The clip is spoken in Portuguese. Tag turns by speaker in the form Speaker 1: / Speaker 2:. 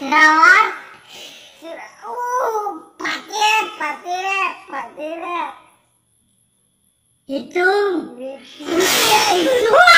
Speaker 1: Ralar.
Speaker 2: Uh, patir, E tu?
Speaker 3: E tu?